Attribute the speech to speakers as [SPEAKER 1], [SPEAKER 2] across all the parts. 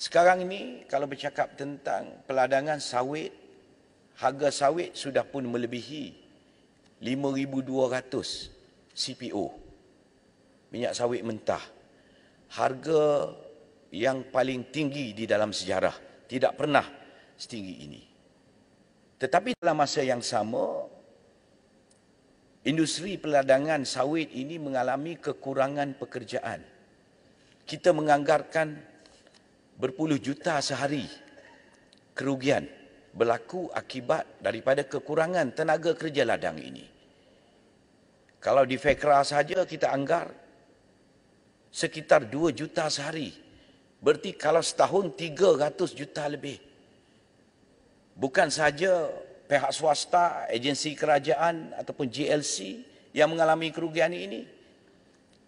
[SPEAKER 1] Sekarang ini kalau bercakap tentang peladangan sawit, harga sawit sudah pun melebihi 5200 CPO. Minyak sawit mentah. Harga yang paling tinggi di dalam sejarah, tidak pernah setinggi ini. Tetapi dalam masa yang sama industri peladangan sawit ini mengalami kekurangan pekerjaan. Kita menganggarkan berpuluh juta sehari kerugian berlaku akibat daripada kekurangan tenaga kerja ladang ini. Kalau di Fekra saja kita anggar sekitar 2 juta sehari. Berarti kalau setahun 300 juta lebih. Bukan saja pihak swasta, agensi kerajaan ataupun GLC yang mengalami kerugian ini.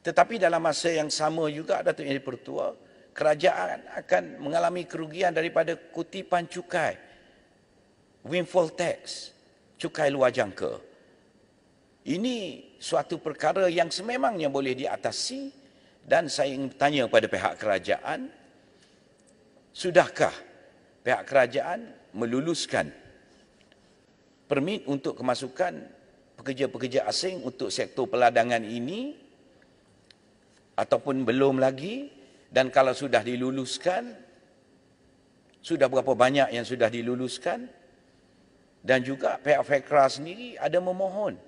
[SPEAKER 1] Tetapi dalam masa yang sama juga Datuk Yang Pertua, kerajaan akan mengalami kerugian daripada kutipan cukai windfall tax cukai luar jangka ini suatu perkara yang sememangnya boleh diatasi dan saya ingin tanya kepada pihak kerajaan sudahkah pihak kerajaan meluluskan permit untuk kemasukan pekerja-pekerja asing untuk sektor peladangan ini ataupun belum lagi dan kalau sudah diluluskan sudah berapa banyak yang sudah diluluskan dan juga pihak fakra sendiri ada memohon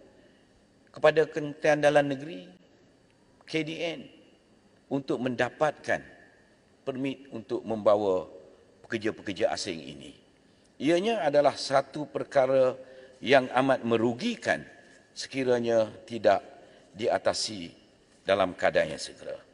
[SPEAKER 1] kepada Kementerian Dalam Negeri KDN untuk mendapatkan permit untuk membawa pekerja-pekerja asing ini. Ianya adalah satu perkara yang amat merugikan sekiranya tidak diatasi dalam keadaan yang segera.